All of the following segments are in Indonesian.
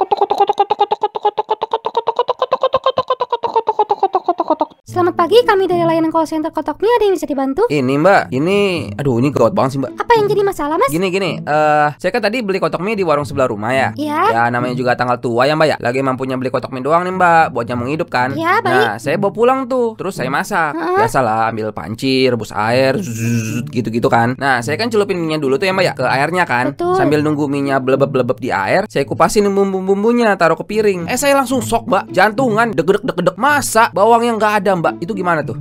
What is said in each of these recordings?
Cot, cot, pagi, kami dari layanan call center kotak mie ada yang bisa dibantu? Ini mbak, ini, aduh ini gawat banget sih mbak Apa yang jadi masalah mas? Gini gini, uh, saya kan tadi beli kotak mie di warung sebelah rumah ya Iya Ya namanya juga tanggal tua ya mbak ya Lagi mampunya beli kotak mie doang nih mbak, buat nyambung hidup kan Iya baik Nah saya bawa pulang tuh, terus saya masak uh-huh. Biasalah ambil panci, rebus air, gitu-gitu kan Nah saya kan celupin minyak dulu tuh ya mbak ya, ke airnya kan Betul. Sambil nunggu minyak belebep-belebep di air, saya kupasin bumbu-bumbunya, taruh ke piring Eh saya langsung sok mbak, jantungan, deg deg deg deg masak Bawang yang nggak ada mbak, itu itu gimana tuh?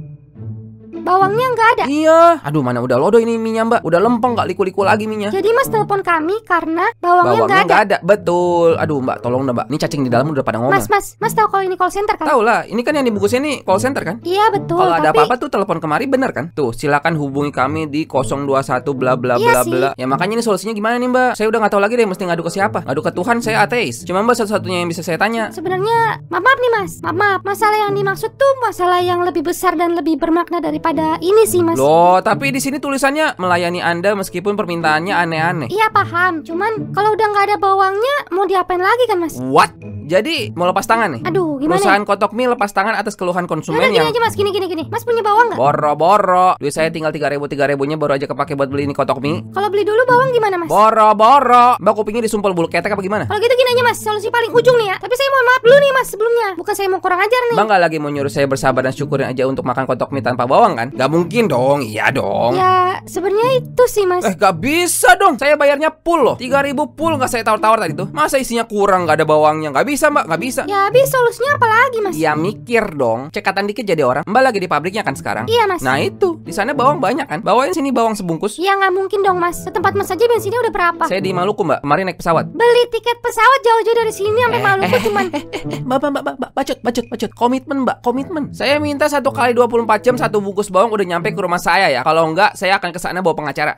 Bawangnya hmm. nggak ada. Iya. Aduh, mana udah lodo ini minyak Mbak. Udah lempeng nggak liku-liku lagi minyak. Jadi Mas telepon kami karena bawangnya nggak ada. ada. Betul. Aduh Mbak, tolong Mbak. Ini cacing di dalam udah pada ngomong. Mas, Mas, Mas tahu kalau ini call center kan? Tahu lah. Ini kan yang dibungkus ini call center kan? Iya betul. Kalau ada apa-apa tuh telepon kemari bener kan? Tuh, silakan hubungi kami di 021 bla bla iya bla bla. Ya makanya ini solusinya gimana nih Mbak? Saya udah nggak tahu lagi deh mesti ngadu ke siapa. Ngadu ke Tuhan saya ateis. Cuma Mbak satu-satunya yang bisa saya tanya. Sebenarnya maaf, maaf nih Mas. Maaf, maaf. Masalah yang dimaksud tuh masalah yang lebih besar dan lebih bermakna daripada ada ini sih mas. Loh, tapi di sini tulisannya melayani anda meskipun permintaannya aneh-aneh. Iya paham, cuman kalau udah nggak ada bawangnya mau diapain lagi kan mas? What? Jadi mau lepas tangan nih. Aduh, gimana? Ya? Perusahaan Kotok Mie lepas tangan atas keluhan konsumen Yaudah, gini aja Mas, gini gini gini. Mas punya bawang nggak? Boro-boro. Duit saya tinggal tiga ribu tiga ribunya baru aja kepake buat beli ini Kotok Mie. Kalau beli dulu bawang gimana, Mas? Boro-boro. Mbak kupingnya disumpel bulu ketek apa gimana? Kalau gitu gini aja, Mas. Solusi paling ujung nih ya. Tapi saya mohon maaf dulu nih, Mas, sebelumnya. Bukan saya mau kurang ajar nih. Bang nggak lagi mau nyuruh saya bersabar dan syukurin aja untuk makan Kotok Mie tanpa bawang kan? Gak mungkin dong. Iya dong. Ya, sebenarnya itu sih, Mas. Eh, gak bisa dong. Saya bayarnya full loh. tiga ribu full nggak saya tawar-tawar tadi tuh. Masa isinya kurang nggak ada bawangnya? Gak bisa bisa mbak, nggak bisa. Ya habis solusinya apa lagi mas? Ya mikir dong. Cekatan dikit jadi orang. Mbak lagi di pabriknya kan sekarang. Iya mas. Nah itu di sana bawang banyak kan? Bawain sini bawang sebungkus. Ya nggak mungkin dong mas. Tempat mas aja bensinnya udah berapa? Saya di Maluku mbak. Kemarin naik pesawat. Beli tiket pesawat jauh-jauh dari sini sampai eh, Maluku eh, cuman. Eh, eh, eh, mbak mbak mbak mbak bacot bacot bacot. Komitmen mbak komitmen. Saya minta satu kali 24 jam satu bungkus bawang udah nyampe ke rumah saya ya. Kalau enggak saya akan ke sana bawa pengacara.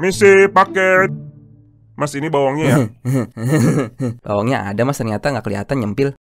Misi paket. Mas ini bawangnya ya? bawangnya ada mas ternyata nggak kelihatan nyempil.